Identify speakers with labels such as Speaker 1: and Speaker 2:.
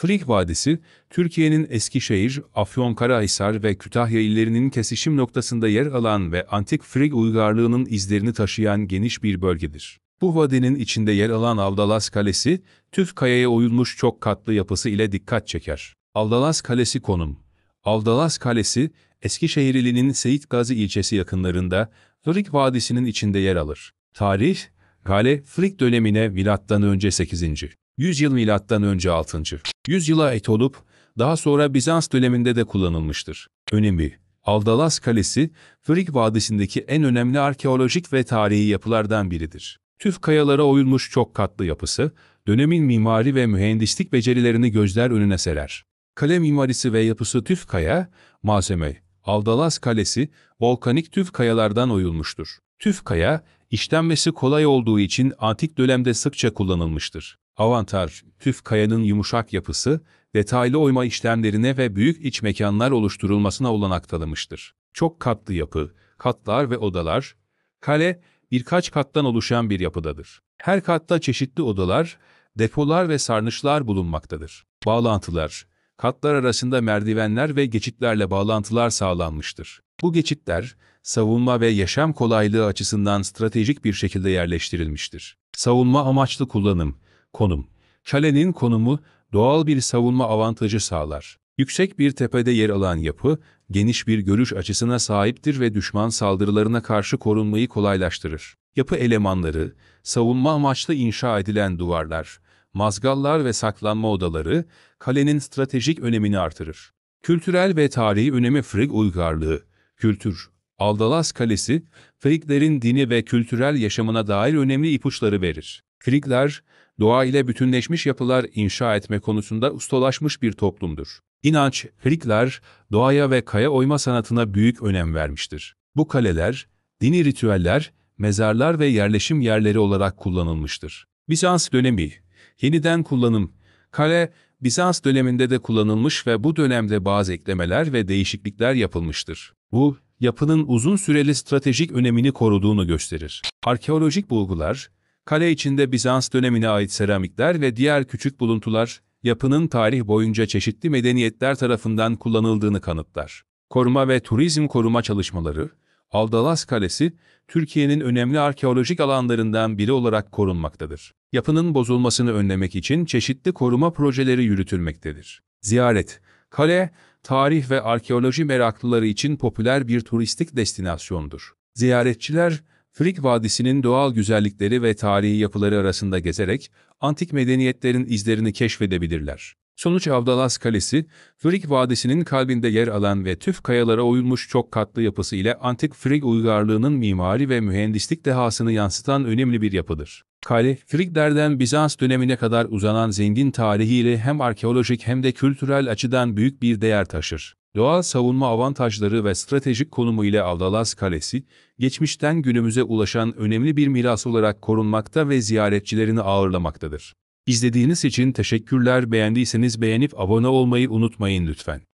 Speaker 1: Frig Vadisi, Türkiye'nin Eskişehir, Afyonkarahisar ve Kütahya illerinin kesişim noktasında yer alan ve antik Frig uygarlığının izlerini taşıyan geniş bir bölgedir. Bu vadinin içinde yer alan Avdalas Kalesi, tüf kayaya oyulmuş çok katlı yapısı ile dikkat çeker. Avdalas Kalesi konum Avdalas Kalesi, Eskişehir ilinin Seyit Gazi ilçesi yakınlarında Frig Vadisi'nin içinde yer alır. Tarih, Kale Frig dönemine milattan önce 8. 100 yıl milattan önce 6. yıla ait olup daha sonra Bizans döneminde de kullanılmıştır. Önemi Aldalas Kalesi, Frig Vadisi'ndeki en önemli arkeolojik ve tarihi yapılardan biridir. Tüf kayalara oyulmuş çok katlı yapısı, dönemin mimari ve mühendislik becerilerini gözler önüne serer. Kale mimarisi ve yapısı tüf kaya, malzeme, Aldalas Kalesi, volkanik tüf kayalardan oyulmuştur. Tüf kaya, işlenmesi kolay olduğu için antik dönemde sıkça kullanılmıştır. Avantaj, tüf kayanın yumuşak yapısı, detaylı oyma işlemlerine ve büyük iç mekanlar oluşturulmasına olanak tanımıştır. Çok katlı yapı, katlar ve odalar, kale birkaç kattan oluşan bir yapıdadır. Her katta çeşitli odalar, depolar ve sarnıçlar bulunmaktadır. Bağlantılar, katlar arasında merdivenler ve geçitlerle bağlantılar sağlanmıştır. Bu geçitler, savunma ve yaşam kolaylığı açısından stratejik bir şekilde yerleştirilmiştir. Savunma amaçlı kullanım, Konum Kalenin konumu doğal bir savunma avantajı sağlar. Yüksek bir tepede yer alan yapı, geniş bir görüş açısına sahiptir ve düşman saldırılarına karşı korunmayı kolaylaştırır. Yapı elemanları, savunma amaçlı inşa edilen duvarlar, mazgallar ve saklanma odaları, kalenin stratejik önemini artırır. Kültürel ve tarihi önemi Frig uygarlığı, kültür, Aldalas Kalesi, Friglerin dini ve kültürel yaşamına dair önemli ipuçları verir. Frigler, doğa ile bütünleşmiş yapılar inşa etme konusunda ustalaşmış bir toplumdur. İnanç, Hrikler, doğaya ve kaya oyma sanatına büyük önem vermiştir. Bu kaleler, dini ritüeller, mezarlar ve yerleşim yerleri olarak kullanılmıştır. Bizans dönemi, yeniden kullanım, kale, Bizans döneminde de kullanılmış ve bu dönemde bazı eklemeler ve değişiklikler yapılmıştır. Bu, yapının uzun süreli stratejik önemini koruduğunu gösterir. Arkeolojik bulgular, Kale içinde Bizans dönemine ait seramikler ve diğer küçük buluntular, yapının tarih boyunca çeşitli medeniyetler tarafından kullanıldığını kanıtlar. Koruma ve turizm koruma çalışmaları, Aldalas Kalesi, Türkiye'nin önemli arkeolojik alanlarından biri olarak korunmaktadır. Yapının bozulmasını önlemek için çeşitli koruma projeleri yürütülmektedir. Ziyaret, kale, tarih ve arkeoloji meraklıları için popüler bir turistik destinasyondur. Ziyaretçiler, Frig Vadisi'nin doğal güzellikleri ve tarihi yapıları arasında gezerek antik medeniyetlerin izlerini keşfedebilirler. Sonuç Avdalas Kalesi, Frig Vadisi'nin kalbinde yer alan ve tüf kayalara oyulmuş çok katlı yapısı ile antik Frig uygarlığının mimari ve mühendislik dehasını yansıtan önemli bir yapıdır. Kale, Friglerden Bizans dönemine kadar uzanan zengin tarihiyle hem arkeolojik hem de kültürel açıdan büyük bir değer taşır. Doğal savunma avantajları ve stratejik konumu ile Aldalas Kalesi, geçmişten günümüze ulaşan önemli bir miras olarak korunmakta ve ziyaretçilerini ağırlamaktadır. İzlediğiniz için teşekkürler. Beğendiyseniz beğenip abone olmayı unutmayın lütfen.